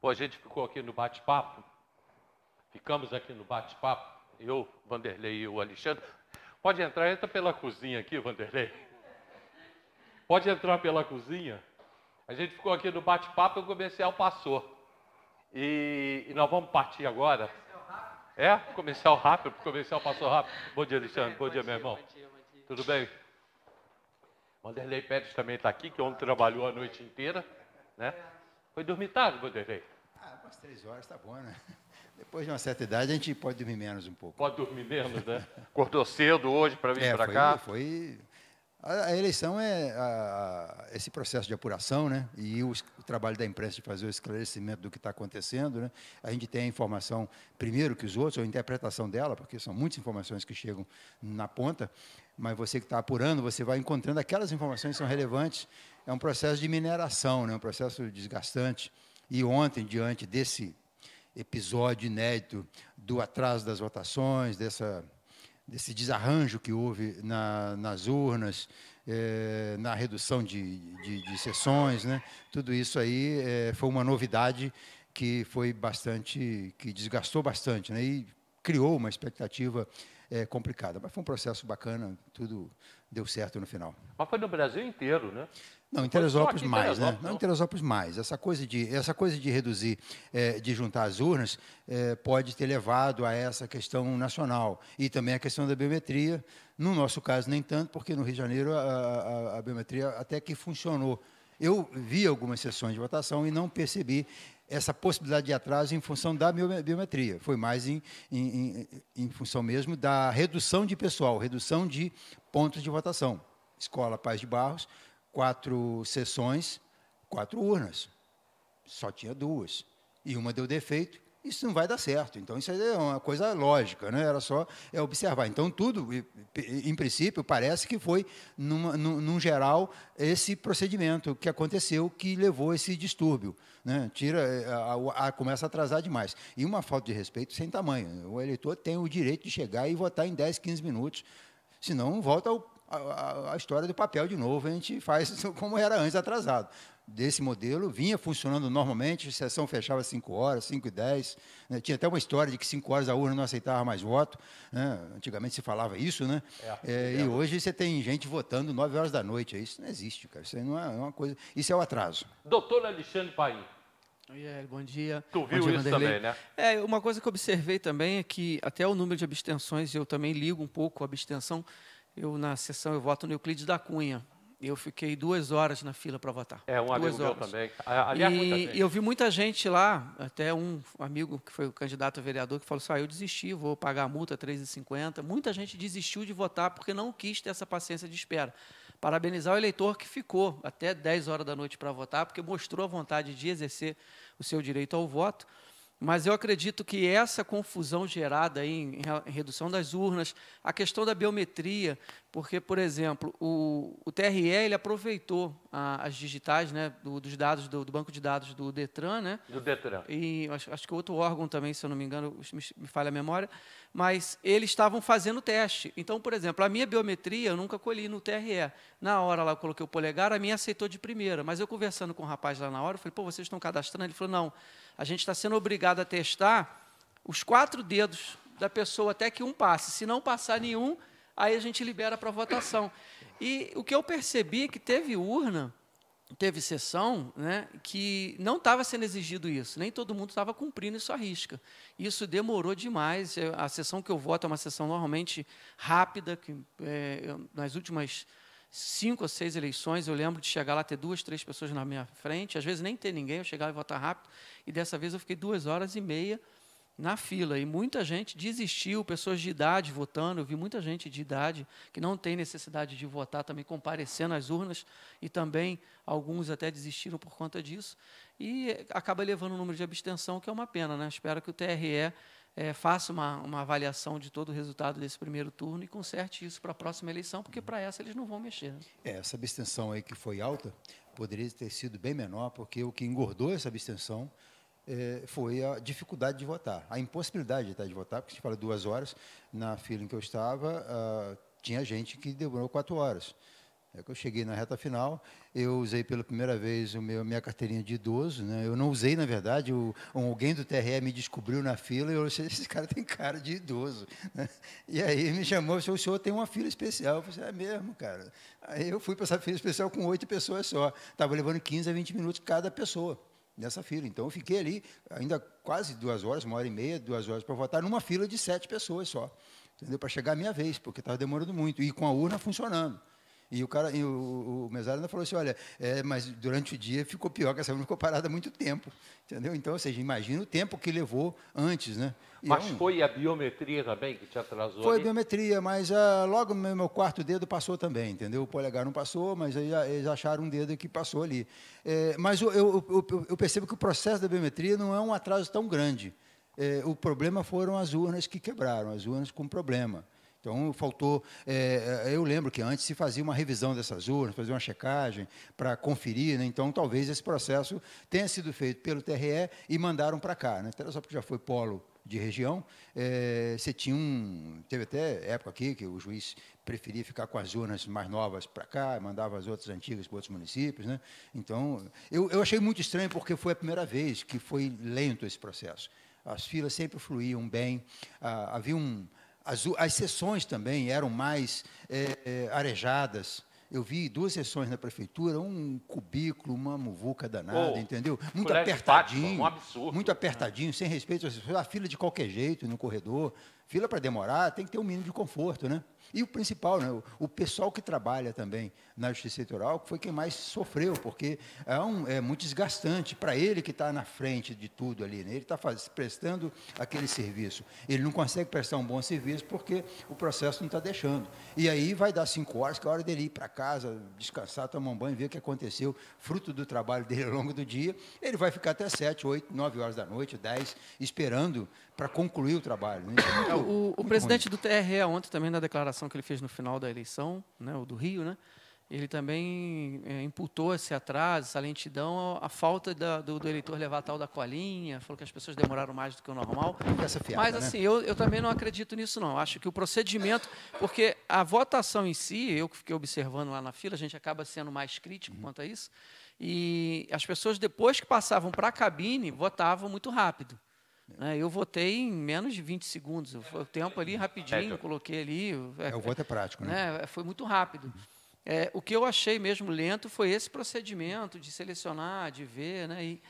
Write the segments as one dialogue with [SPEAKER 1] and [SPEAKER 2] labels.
[SPEAKER 1] Pô, a gente ficou aqui no bate-papo, ficamos aqui no bate-papo, eu, Vanderlei e o Alexandre. Pode entrar, entra pela cozinha aqui, Vanderlei. Pode entrar pela cozinha. A gente ficou aqui no bate-papo e o comercial passou. E, e, nós vamos partir agora. É? Comercial rápido, porque o comercial passou rápido. Bom dia, Alexandre. Bom, dia, meu irmão. Tudo bem? Vanderlei Pérez também está aqui, que ontem trabalhou a noite inteira, né? Foi dormir tarde, Vanderlei?
[SPEAKER 2] Ah, umas três horas tá bom, né? Depois de uma certa idade, a gente pode dormir menos um pouco. Pode
[SPEAKER 1] dormir menos, né? Cortou cedo hoje para vir é, para cá? Foi.
[SPEAKER 2] A, a eleição é a, a, esse processo de apuração, né? E o, o, trabalho da imprensa de fazer o esclarecimento do que está acontecendo, né? A gente tem a informação primeiro que os outros, ou a interpretação dela, porque são muitas informações que chegam na ponta mas você que está apurando, você vai encontrando aquelas informações que são relevantes é um processo de mineração, né? um processo desgastante. E ontem, diante desse episódio inédito do atraso das votações, dessa, desse desarranjo que houve na, nas urnas, é, na redução de, de, de, sessões, né? tudo isso aí é, foi uma novidade que foi bastante, que desgastou bastante, né? E criou uma expectativa é, complicada. Mas foi um processo bacana, tudo deu certo no final.
[SPEAKER 1] Mas foi no Brasil inteiro, né?
[SPEAKER 2] Não, em Teresópolis mais, né? Não, em Teresópolis mais. Essa coisa de, essa coisa de reduzir, é, de juntar as urnas, é, pode ter levado a essa questão nacional. E também a questão da biometria. No nosso caso, nem tanto, porque no Rio de Janeiro a, a, a biometria até que funcionou. Eu vi algumas sessões de votação e não percebi essa possibilidade de atraso em função da biometria. Foi mais em, em, em, em função mesmo da redução de pessoal, redução de pontos de votação. Escola Paz de Barros, quatro sessões, quatro urnas. Só tinha duas. E uma deu defeito, isso não vai dar certo. Então, isso é uma coisa lógica, né? era só é, observar. Então, tudo, em princípio, parece que foi, numa, num, num, geral, esse procedimento que aconteceu que levou esse distúrbio. Né? Tira, é, a, a, começa a atrasar demais. E uma falta de respeito sem tamanho. O eleitor tem o direito de chegar e votar em 10, 15 minutos, senão volta ao, a, a história do papel de novo, a gente faz como era antes, atrasado desse modelo vinha funcionando normalmente, a sessão fechava às 5 horas, 5 e 10. Né? Tinha até uma história de que 5 horas a urna não aceitava mais voto. Né? Antigamente se falava isso, né? É, é, é e hoje você tem gente votando 9 horas da noite. Isso não existe, cara. Isso não é, é uma coisa. Isso é o atraso.
[SPEAKER 1] Doutor Alexandre Paim. Yeah, bom
[SPEAKER 3] dia. Tu viu dia, isso Vanderlei. também, né? É, uma coisa que eu observei também é que
[SPEAKER 2] até o número de abstenções,
[SPEAKER 3] eu também ligo um pouco a abstenção. Eu, na sessão, eu voto no Euclides da Cunha eu fiquei duas horas na fila para votar. É, um duas amigo horas. meu também. Ah, Ali e, eu vi muita gente lá, até um amigo que foi o candidato a vereador, que falou assim, ah, eu desisti, vou pagar a multa, 3,50. Muita gente desistiu de votar porque não quis ter essa paciência de espera. Parabenizar o eleitor que ficou até 10 horas da noite para votar, porque mostrou a vontade de exercer o seu direito ao voto. Mas eu acredito que essa confusão gerada em, em, redução das urnas, a questão da biometria, porque, por exemplo, o, o TRE ele aproveitou a, as digitais né, do, dos dados do, do, banco de dados do Detran, né? Do Detran. E acho, acho que outro órgão também, se eu não me engano, me, me falha a memória, mas eles estavam fazendo teste. Então, por exemplo, a minha biometria eu nunca colhi no TRE. Na hora lá eu coloquei o polegar, a minha aceitou de primeira. Mas eu conversando com o um rapaz lá na hora, eu falei, pô, vocês estão cadastrando? Ele falou, não a gente está sendo obrigado a testar os quatro dedos da pessoa até que um passe. Se não passar nenhum, aí a gente libera para votação. E o que eu percebi é que teve urna, teve sessão, né, que não estava sendo exigido isso, nem todo mundo estava cumprindo isso à risca. Isso demorou demais. É, a sessão que eu voto é uma sessão normalmente rápida, que é, nas últimas cinco ou seis eleições, eu lembro de chegar lá, ter duas, três pessoas na minha frente, às vezes nem ter ninguém, eu chegava e votar rápido, e dessa vez eu fiquei duas horas e meia na fila, e muita gente desistiu, pessoas de idade votando, eu vi muita gente de idade que não tem necessidade de votar, também comparecendo às urnas, e também alguns até desistiram por conta disso, e acaba levando o número de abstenção, que é uma pena, né? Espero que o TRE é, faça uma, uma avaliação de todo o resultado desse primeiro turno e conserte isso para a próxima eleição, porque para essa eles não vão mexer. Né?
[SPEAKER 2] É, essa abstenção aí que foi alta poderia ter sido bem menor, porque o que engordou essa abstenção é, foi a dificuldade de votar, a impossibilidade de, tá, estar de votar, porque a gente fala duas horas, na fila em que eu estava, ah, tinha gente que demorou quatro horas. É que eu cheguei na reta final, eu usei pela primeira vez o meu, minha carteirinha de idoso. Né? Eu não usei, na verdade, o, alguém do TRE me descobriu na fila e eu disse, esse cara tem cara de idoso. Né? E aí me chamou e o senhor tem uma fila especial. Eu falei, é mesmo, cara. Aí eu fui para essa fila especial com oito pessoas só. Estava levando 15 a 20 minutos cada pessoa nessa fila. Então eu fiquei ali ainda quase duas horas, uma hora e meia, duas horas para votar, numa fila de sete pessoas só. Entendeu? Para chegar a minha vez, porque estava demorando muito. E com a urna funcionando. E o cara, e o, o mesário ainda falou assim, olha, é, mas durante o dia ficou pior, que essa mulher ficou parada muito tempo, entendeu? Então, ou seja, imagina o tempo que levou antes, né? E mas é um...
[SPEAKER 1] foi a biometria também que te atrasou? Foi a
[SPEAKER 2] biometria, mas ah, logo meu, meu quarto dedo passou também, entendeu? O polegar não passou, mas aí eles acharam um dedo que passou ali. É, mas eu, eu, eu, eu percebo que o processo da biometria não é um atraso tão grande. É, o problema foram as urnas que quebraram, as urnas com problema. Então, faltou. É, é, eu lembro que antes se fazia uma revisão dessas urnas, fazia uma checagem para conferir. Né? Então, talvez esse processo tenha sido feito pelo TRE e mandaram para cá. Né? Só porque já foi polo de região, é, você tinha um. Teve até época aqui que o juiz preferia ficar com as urnas mais novas para cá, mandava as outras antigas para outros municípios. Né? Então, eu, eu achei muito estranho porque foi a primeira vez que foi lento esse processo as filas sempre fluíam bem, ah, havia um, as, as sessões também eram mais é, é, arejadas. Eu vi duas sessões na prefeitura, um cubículo, uma muvuca danada, oh, entendeu? Muito apertadinho. Pátio, um absurdo. Muito né? apertadinho, sem respeito às A fila de qualquer jeito no corredor. Fila para demorar, tem que ter um mínimo de conforto, né? E o principal, né, o, pessoal que trabalha também na justiça eleitoral, foi quem mais sofreu, porque é, um, é muito desgastante para ele que está na frente de tudo ali. Né? Ele está prestando aquele serviço. Ele não consegue prestar um bom serviço porque o processo não está deixando. E aí vai dar cinco horas, que é a hora dele ir para casa, descansar, tomar um banho, ver o que aconteceu, fruto do trabalho dele ao longo do dia. Ele vai ficar até sete, oito, nove horas da noite, dez, esperando para concluir o trabalho. Né? É, o, o presidente ruim. do
[SPEAKER 3] TRE ontem também na declaração declaração que ele fez no final da eleição, né, o do Rio, né, ele também é, imputou esse atraso, essa lentidão, à falta da, do, do, eleitor levar a tal da colinha, falou que as pessoas demoraram mais do que o normal.
[SPEAKER 2] É fiada, Mas, né? assim, né?
[SPEAKER 3] eu, eu também não acredito nisso, não. Acho que o procedimento, porque a votação em si, eu que fiquei observando lá na fila, a gente acaba sendo mais crítico uhum. quanto a isso, e as pessoas, depois que passavam para a cabine, votavam muito rápido. É, eu votei em menos de 20 segundos. Foi o tempo ali rapidinho, coloquei ali. É, é, o voto é prático, né? né? Foi muito rápido. É, o que eu achei mesmo lento foi esse procedimento de selecionar, de ver, né? E,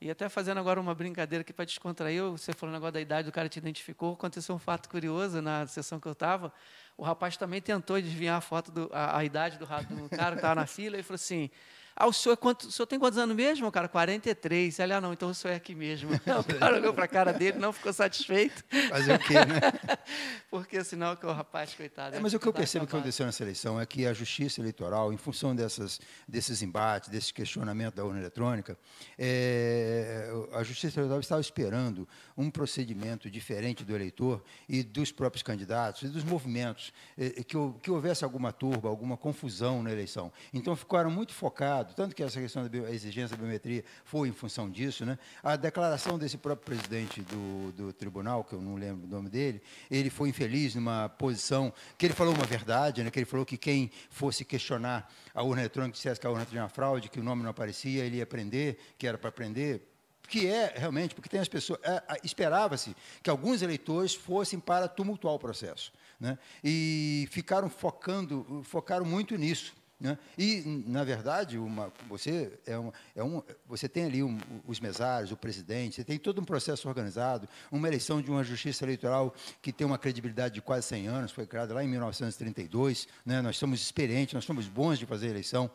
[SPEAKER 3] e até fazendo agora uma brincadeira aqui para descontrair, você falou agora negócio da idade, do cara te identificou. Aconteceu um fato curioso na sessão que eu estava. O rapaz também tentou desviar a foto, do, a, a idade do, do cara que estava na fila e falou assim: ah, o senhor, é quanto, o senhor tem quantos anos mesmo, cara? 43. Ele, ah, não, então o senhor é aqui mesmo. O cara olhou para a cara dele, não ficou satisfeito. Fazer o quê, né? Porque senão que o rapaz, coitado. É, é mas o que eu percebo que
[SPEAKER 2] aconteceu nessa eleição é que a justiça eleitoral, em função dessas, desses embates, desse questionamento da urna eletrônica, é, a justiça eleitoral estava esperando um procedimento diferente do eleitor e dos próprios candidatos e dos movimentos, é, é que, que houvesse alguma turba, alguma confusão na eleição. Então ficaram muito focados Estado, tanto que essa questão da exigência da biometria foi em função disso, né? a declaração desse próprio presidente do, do tribunal, que eu não lembro o nome dele, ele foi infeliz numa posição que ele falou uma verdade, né? que ele falou que quem fosse questionar a urna eletrônica, dissesse que a urna tinha uma fraude, que o nome não aparecia, ele ia prender, que era para prender, que é realmente, porque tem as pessoas. É, Esperava-se que alguns eleitores fossem para tumultuar o processo. Né? E ficaram focando, focaram muito nisso. Né? E, na verdade, uma, você, é é um, você tem ali um, os mesários, o presidente, você tem todo um processo organizado, uma eleição de uma justiça eleitoral que tem uma credibilidade de quase 100 anos, foi criada lá em 1932. Né? Nós somos experientes, nós somos bons de fazer eleição.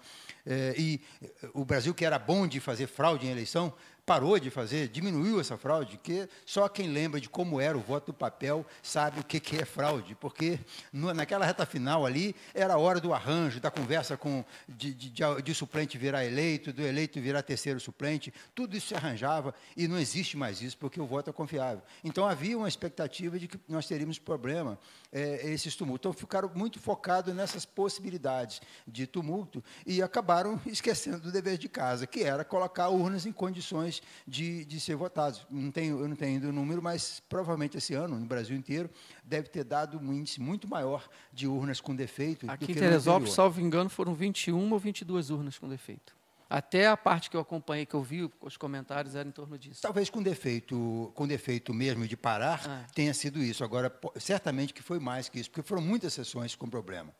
[SPEAKER 2] É, e o Brasil, que era bom de fazer fraude em eleição, parou de fazer, diminuiu essa fraude, que só quem lembra de como era o voto do papel sabe o que, que é fraude, porque no, naquela reta final ali era a hora do arranjo, da conversa com de, de, de, de, suplente virar eleito, do eleito virar terceiro suplente, tudo isso se arranjava e não existe mais isso, porque o voto é confiável. Então havia uma expectativa de que nós teríamos problema, é, esses tumultos. Então ficaram muito focados nessas possibilidades de tumulto e acabaram esquecendo do dever de casa, que era colocar urnas em condições milhões de, de ser votados. Não tenho, eu não tenho ainda o número, mas provavelmente esse ano, no Brasil inteiro, deve ter dado um índice muito maior de urnas com defeito. Aqui em Teresópolis, salvo
[SPEAKER 3] engano, foram 21 ou 22
[SPEAKER 2] urnas com defeito. Até a parte que eu acompanhei, que eu vi, os comentários eram em torno disso. Talvez com defeito, com defeito mesmo de parar, ah. tenha sido isso. Agora, certamente que foi mais que isso, porque foram muitas sessões com problema.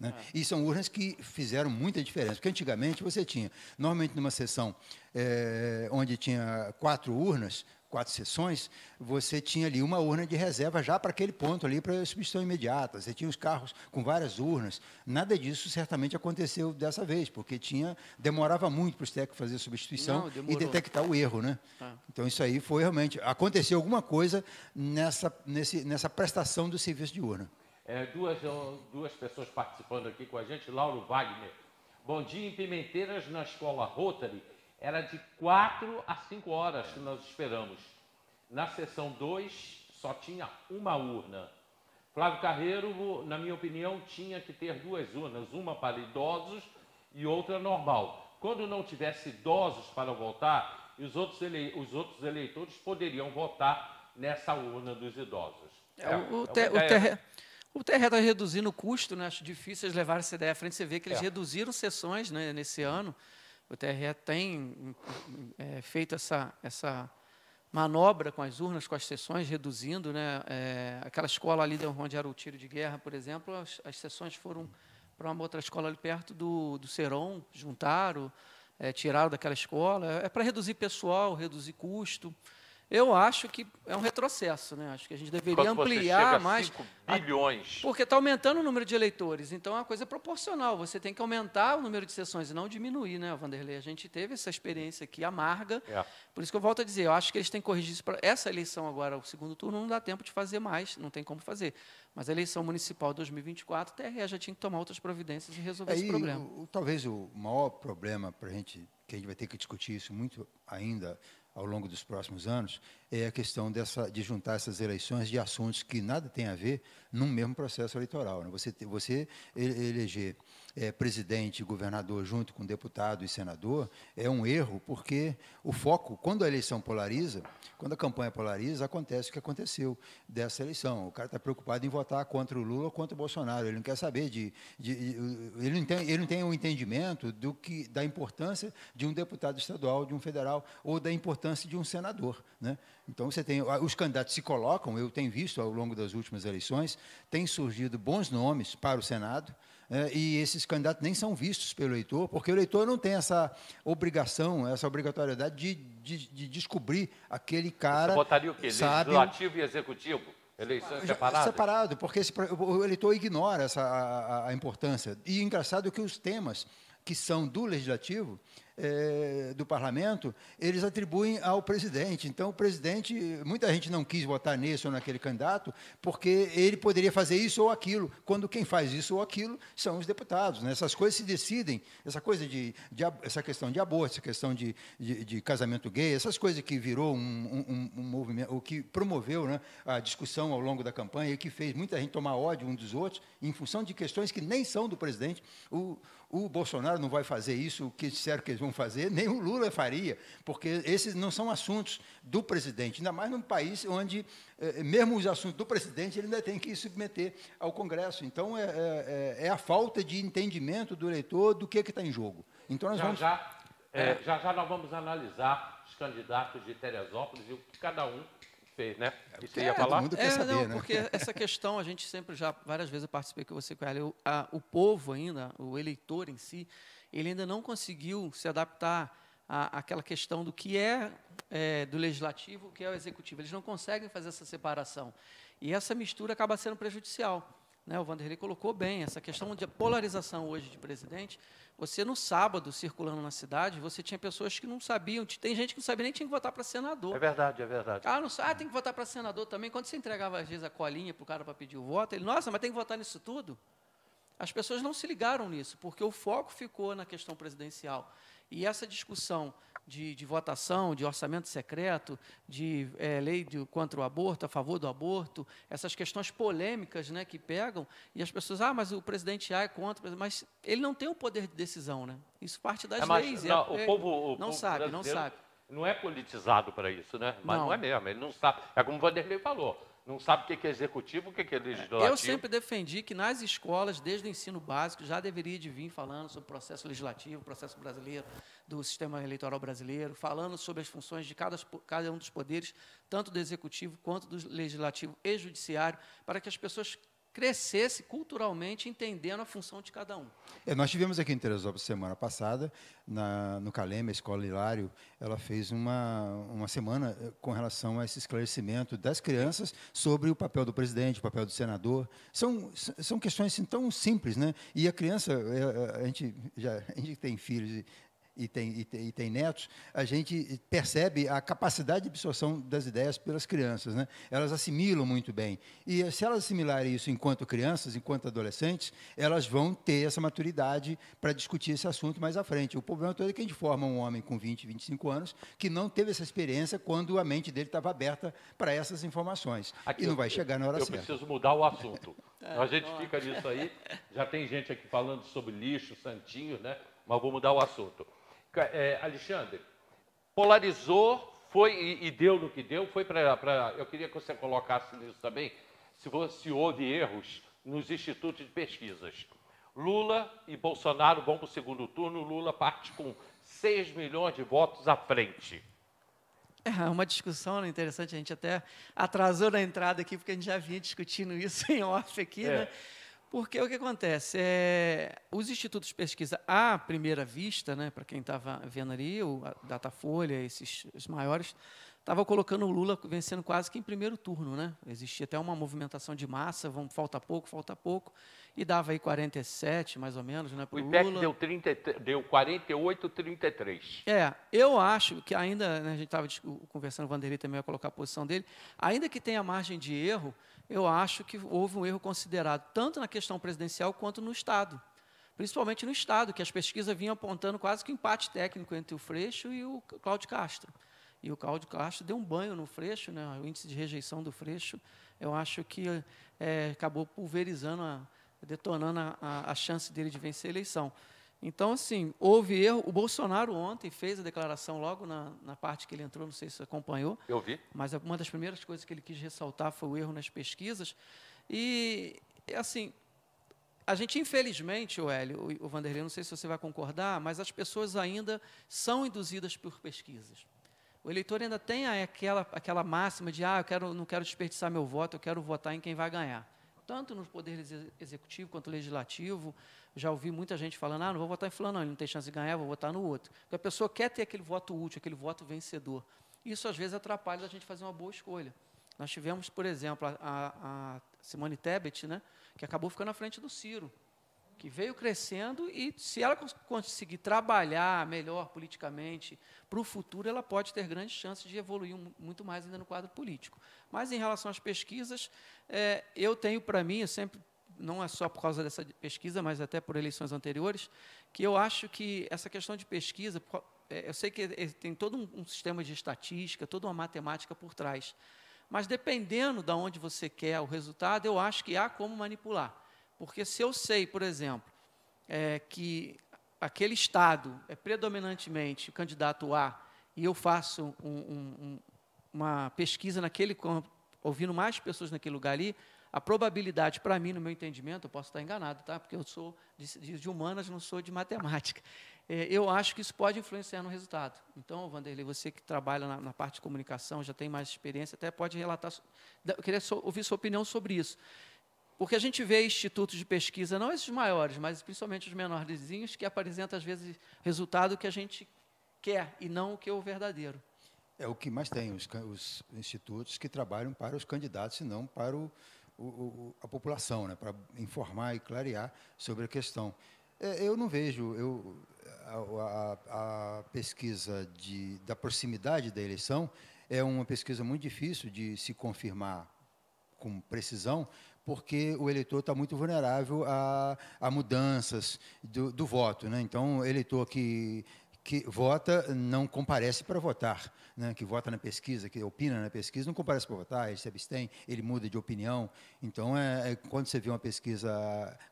[SPEAKER 2] Né? É. E são urnas que fizeram muita diferença, porque antigamente você tinha, normalmente numa sessão é, onde tinha quatro urnas, quatro sessões, você tinha ali uma urna de reserva já para aquele ponto ali, para substituição imediata. Você tinha os carros com várias urnas. Nada disso certamente aconteceu dessa vez, porque tinha demorava muito para os técnicos fazer a substituição Não, e detectar o erro. Né? Ah. Então, isso aí foi realmente... Aconteceu alguma coisa nessa, nesse, nessa prestação do serviço de urna.
[SPEAKER 1] É, duas, é, duas pessoas participando aqui com a gente, Lauro Wagner. Bom dia, em Pimenteiras, na escola Rotary, era de 4 a 5 horas que nós esperamos. Na sessão 2, só tinha uma urna. Flávio Carreiro, na minha opinião, tinha que ter duas urnas, uma para idosos e outra normal. Quando não tivesse idosos para votar, os outros, ele, os outros eleitores poderiam votar nessa urna dos idosos. É, é, o, é, o, ter, o, ter,
[SPEAKER 3] o TRE está reduzindo o custo, né? acho difícil eles levarem essa ideia à frente. Você vê que eles é. reduziram sessões né, nesse ano. O TRE tem é, feito essa, essa manobra com as urnas, com as sessões, reduzindo. Né, é, aquela escola ali onde era o tiro de guerra, por exemplo, as, as sessões foram para uma outra escola ali perto do, do Serão, juntaram, é, tiraram daquela escola. É, é para reduzir pessoal, reduzir custo. Eu acho que é um retrocesso, né? Acho que a gente deveria Quando ampliar mais. 5 bilhões. Porque está aumentando o número de eleitores, então é uma coisa proporcional. Você tem que aumentar o número de sessões e não diminuir, né, Vanderlei? A gente teve essa experiência aqui amarga. É. Por isso que eu volto a dizer, eu acho que eles têm que corrigir isso. para Essa eleição agora, o segundo turno, não dá tempo de fazer mais, não tem como fazer. Mas a eleição municipal 2024, a TRE já tinha que tomar outras providências e resolver é, esse problema.
[SPEAKER 2] O, o, talvez o maior problema para a gente, que a gente vai ter que discutir isso muito ainda, ao longo dos próximos anos é a questão dessa, de juntar essas eleições de assuntos que nada tem a ver num mesmo processo eleitoral. Né? Você, você eleger é, presidente e governador junto com deputado e senador é um erro, porque o foco, quando a eleição polariza, quando a campanha polariza, acontece o que aconteceu dessa eleição. O cara está preocupado em votar contra o Lula ou contra o Bolsonaro. Ele não quer saber de. de ele, não tem, ele não tem o um entendimento do que, da importância de um deputado estadual, de um federal, ou da importância de um senador. Né? Então, você tem. Ah, os candidatos se colocam, eu tenho visto ao longo das últimas eleições, têm surgido bons nomes para o Senado. Né, e esses candidatos nem são vistos pelo eleitor, porque o eleitor não tem essa obrigação, essa obrigatoriedade de, de, de descobrir aquele cara. Você botaria o quê? Sabe, Legislativo
[SPEAKER 1] e executivo? Eleição separada? Separado,
[SPEAKER 2] porque esse, o eleitor ignora essa, a, a importância. E engraçado que os temas que são do legislativo, é, do parlamento, eles atribuem ao presidente. Então, o presidente, muita gente não quis votar nesse ou naquele candidato, porque ele poderia fazer isso ou aquilo, quando quem faz isso ou aquilo são os deputados. Né? Essas coisas se decidem, essa coisa de, de essa questão de aborto, essa questão de, de, de, casamento gay, essas coisas que virou um, um, um movimento, o que promoveu né, a discussão ao longo da campanha e que fez muita gente tomar ódio um dos outros, em função de questões que nem são do presidente. O, o Bolsonaro não vai fazer isso, o que disseram que eles vão fazer, nem o Lula faria, porque esses não são assuntos do presidente, ainda mais num país onde, eh, mesmo os assuntos do presidente, ele ainda tem que submeter ao Congresso. Então, é, é, é, é a falta de entendimento do eleitor do que é está em jogo. Então, nós já, vamos. Já,
[SPEAKER 1] é. É, já já nós vamos analisar os candidatos de Teresópolis e o que cada um participei, né? É, e você ia é, falar? mundo quer é, saber, né? porque essa questão a gente sempre já
[SPEAKER 3] várias vezes eu participei com você com ela. Eu, a, o povo ainda, o eleitor em si, ele ainda não conseguiu se adaptar à, àquela questão do que é, é do legislativo, o que é o executivo. Eles não conseguem fazer essa separação e essa mistura acaba sendo prejudicial. Né, o Vanderlei colocou bem essa questão de polarização hoje de presidente. Você, no sábado, circulando na cidade, você tinha pessoas que não sabiam. Tem gente que não sabia nem tinha que votar para senador. É
[SPEAKER 1] verdade, é verdade. Ah,
[SPEAKER 3] não, ah tem que votar para senador também. Quando você entregava, às vezes, a colinha para o cara para pedir o voto, ele, nossa, mas tem que votar nisso tudo? As pessoas não se ligaram nisso, porque o foco ficou na questão presidencial. E essa discussão de, de votação, de orçamento secreto, de é, lei de, contra o aborto, a favor do aborto, essas questões polêmicas né, que pegam, e as pessoas, ah, mas o presidente A é contra, mas ele não tem o poder de decisão, né? Isso parte das é, mas, leis. Não, é, o é, povo, o não povo sabe, não sabe.
[SPEAKER 1] Não é politizado para isso, né? Mas não. não. é mesmo, ele não sabe. É como o Vanderlei falou, não sabe o que é executivo, o que é legislativo. Eu sempre
[SPEAKER 3] defendi que nas escolas, desde o ensino básico, já deveria de vir falando sobre processo legislativo, processo brasileiro, do sistema eleitoral brasileiro, falando sobre as funções de cada, cada um dos poderes, tanto do executivo quanto do legislativo e judiciário, para que as pessoas crescesse culturalmente entendendo a função de cada um.
[SPEAKER 2] É, nós tivemos aqui em Teresópolis semana passada, na, no Calema, a Escola Hilário, ela fez uma, uma semana eh, com relação a esse esclarecimento das crianças sobre o papel do presidente, o papel do senador. São, são questões assim, tão simples, né? E a criança, eh, eh, a, gente já a gente tem filhos e tem, e tem, e tem, netos, a gente percebe a capacidade de absorção das ideias pelas crianças. Né? Elas assimilam muito bem. E se elas assimilarem isso enquanto crianças, enquanto adolescentes, elas vão ter essa maturidade para discutir esse assunto mais à frente. O problema todo é que a gente forma um homem com 20, 25 anos que não teve essa experiência quando a mente dele estava aberta para essas informações. Aqui e não eu, vai chegar na hora eu certa. Eu preciso
[SPEAKER 1] mudar o assunto. É, a gente fica nisso aí. Já tem gente aqui falando sobre lixo, santinho, né? mas vou mudar o assunto é, Alexandre, polarizou, foi e, e, deu no que deu, foi para. Eu queria que você colocasse nisso também, se, se houve erros nos institutos de pesquisas. Lula e Bolsonaro vão para o segundo turno, Lula parte com 6 milhões de votos à frente.
[SPEAKER 3] É uma discussão né, interessante, a gente até atrasou na entrada aqui, porque a gente já vinha discutindo isso em off aqui, é. né? Porque o que acontece? É, os institutos de pesquisa, à primeira vista, né, para quem estava vendo ali, o Datafolha, esses os maiores, estava colocando o Lula vencendo quase que em primeiro turno, né? Existia até uma movimentação de massa, vamos, falta pouco, falta pouco, e dava aí 47, mais ou menos, né, para o IPEC deu,
[SPEAKER 1] 30, deu 48, 33.
[SPEAKER 3] É, eu acho que ainda, né, a gente estava conversando, o Vanderlei também ia colocar a posição dele, ainda que tenha margem de erro, eu acho que houve um erro considerado, tanto na questão presidencial quanto no Estado principalmente no Estado, que as pesquisas vinham apontando quase que um empate técnico entre o Freixo e o Cláudio Castro. E o Cláudio Castro deu um banho no Freixo, né? o índice de rejeição do Freixo, eu acho que é, acabou pulverizando, a, detonando a, a, a, chance dele de vencer a eleição. Então, assim, houve erro. O Bolsonaro ontem fez a declaração logo na, na parte que ele entrou, não sei se acompanhou. Eu vi. Mas uma das primeiras coisas que ele quis ressaltar foi o erro nas pesquisas. E, assim, a gente, infelizmente, o Hélio, o Vanderlei, não sei se você vai concordar, mas as pessoas ainda são induzidas por pesquisas. O eleitor ainda tem aquela, aquela máxima de, ah, eu quero, não quero desperdiçar meu voto, eu quero votar em quem vai ganhar. Tanto no poder executivo quanto legislativo, já ouvi muita gente falando, ah, não vou votar em fulano, não, ele não tem chance de ganhar, vou votar no outro. Porque a pessoa quer ter aquele voto útil, aquele voto vencedor. Isso, às vezes, atrapalha a gente fazer uma boa escolha. Nós tivemos, por exemplo, a, a Simone Tebet, né, que acabou ficando à frente do Ciro que veio crescendo e se ela conseguir trabalhar melhor politicamente para o futuro, ela pode ter grandes chances de evoluir muito mais ainda no quadro político. Mas em relação às pesquisas, é, eu tenho para mim, eu sempre não é só por causa dessa pesquisa, mas até por eleições anteriores, que eu acho que essa questão de pesquisa, é, eu sei que tem todo um, um sistema de estatística, toda uma matemática por trás, mas dependendo de onde você quer o resultado, eu acho que há como manipular. Porque se eu sei, por exemplo, é, que aquele Estado é predominantemente o candidato A, e eu faço um, um, uma pesquisa naquele campo, ouvindo mais pessoas naquele lugar ali, a probabilidade, para mim, no meu entendimento, eu posso estar enganado, tá? porque eu sou de, de humanas, não sou de matemática. É, eu acho que isso pode influenciar no resultado. Então, Vanderlei, você que trabalha na, na parte de comunicação, já tem mais experiência, até pode relatar. Eu queria so, ouvir sua opinião sobre isso. Porque a gente vê institutos de pesquisa, não esses maiores, mas principalmente os menorzinhos, que apresentam, às vezes, resultado que a gente quer e não o que é o verdadeiro.
[SPEAKER 2] É o que mais tem, os, os institutos que trabalham para os candidatos e não para o, o, o, a população, né, para informar e clarear sobre a questão. É, eu não vejo eu, a, a, a pesquisa de, da proximidade da eleição é uma pesquisa muito difícil de se confirmar com precisão, porque o eleitor está muito vulnerável a, a mudanças do, do voto. Né? Então, o eleitor que que vota não comparece para votar, né? que vota na pesquisa, que opina na pesquisa, não comparece para votar, ele se abstém, ele muda de opinião. Então, é, é quando você vê uma pesquisa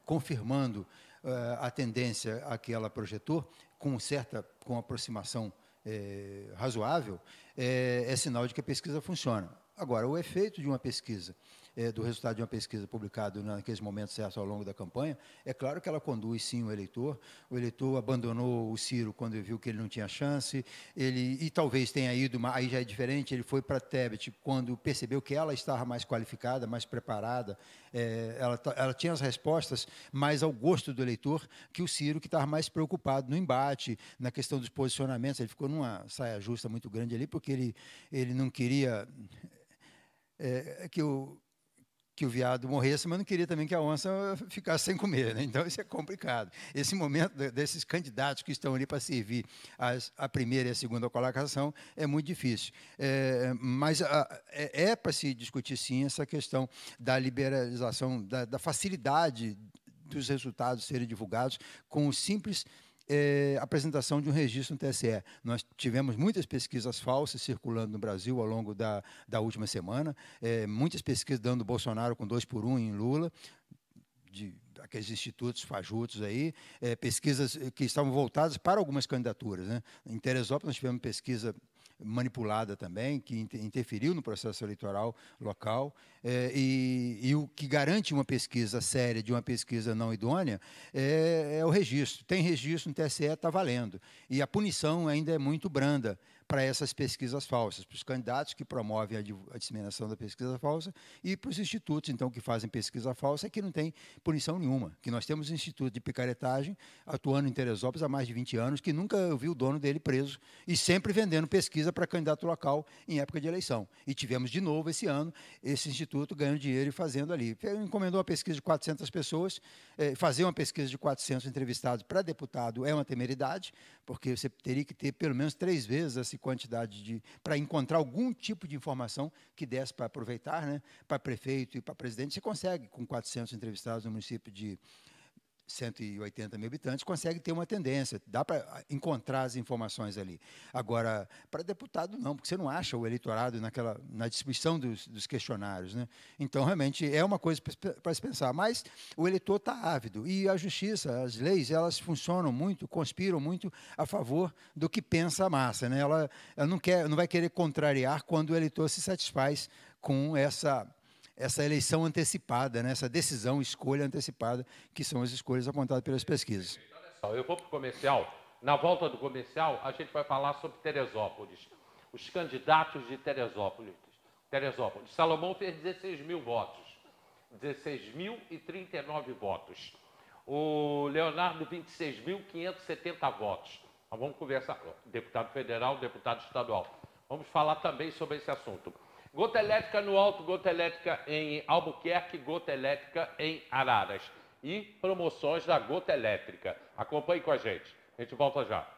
[SPEAKER 2] confirmando uh, a tendência a que ela projetou, com certa com aproximação é, razoável, é, é sinal de que a pesquisa funciona. Agora, o efeito de uma pesquisa é, do resultado de uma pesquisa publicada naqueles momentos certos ao longo da campanha, é claro que ela conduz sim o eleitor. O eleitor abandonou o Ciro quando viu que ele não tinha chance, ele, e talvez tenha ido, mas aí já é diferente, ele foi para Tebet quando percebeu que ela estava mais qualificada, mais preparada, é, ela, ela tinha as respostas mais ao gosto do eleitor que o Ciro, que estava mais preocupado no embate, na questão dos posicionamentos, ele ficou numa saia justa muito grande ali, porque ele, ele não queria é, que o, que o veado morresse, mas não queria também que a onça ficasse sem comer. Né? Então, isso é complicado. Esse momento desses candidatos que estão ali para servir as, a primeira e a segunda colocação é muito difícil. É, mas a, ah, é, é para se discutir, sim, essa questão da liberalização, da, da facilidade dos resultados serem divulgados com o simples é, apresentação de um registro no TSE. Nós tivemos muitas pesquisas falsas circulando no Brasil ao longo da, da última semana, é, muitas pesquisas dando Bolsonaro com dois por um em Lula, de aqueles institutos fajutos aí, é, pesquisas que estavam voltadas para algumas candidaturas. Né? Em Teresópolis, nós tivemos pesquisa manipulada também, que interferiu no processo eleitoral local. É, e, e, o que garante uma pesquisa séria de uma pesquisa não idônea é, é o registro. Tem registro no TSE, está valendo. E a punição ainda é muito branda para essas pesquisas falsas, para os candidatos que promovem a, a, disseminação da pesquisa falsa e para os institutos, então, que fazem pesquisa falsa, que não tem punição nenhuma. Que nós temos um instituto de picaretagem atuando em Teresópolis há mais de 20 anos, que nunca viu o dono dele preso e sempre vendendo pesquisa para candidato local em época de eleição. E tivemos de novo esse ano esse instituto ganhando dinheiro e fazendo ali. Ele encomendou uma pesquisa de 400 pessoas, eh, fazer uma pesquisa de 400 entrevistados para deputado é uma temeridade, porque você teria que ter pelo menos três vezes a assim, quantidade de. para encontrar algum tipo de informação que desse para aproveitar, né? para prefeito e para presidente, você consegue com 400 entrevistados no município de 180 mil habitantes, consegue ter uma tendência, dá para ah, encontrar as informações ali. Agora, para deputado, não, porque você não acha o eleitorado naquela, na distribuição dos, dos questionários. Né? Então, realmente, é uma coisa para se pensar. Mas o eleitor está ávido. E a justiça, as leis, elas funcionam muito, conspiram muito a favor do que pensa a massa. Né? Ela, ela não, quer, não vai querer contrariar quando o eleitor se satisfaz com essa essa eleição antecipada, né? essa decisão, escolha antecipada, que são as escolhas apontadas pelas pesquisas.
[SPEAKER 1] Eu vou para o comercial. Na volta do comercial, a gente vai falar sobre Teresópolis. Os candidatos de Teresópolis. Teresópolis. Salomão fez 16 mil votos. 16.039 votos. O Leonardo, 26.570 votos. Então, vamos conversar, deputado federal, deputado estadual. Vamos falar também sobre esse assunto. Gota elétrica no Alto, gota elétrica em Albuquerque, gota elétrica em Araras. E promoções da gota elétrica. Acompanhe com a gente. A gente volta já.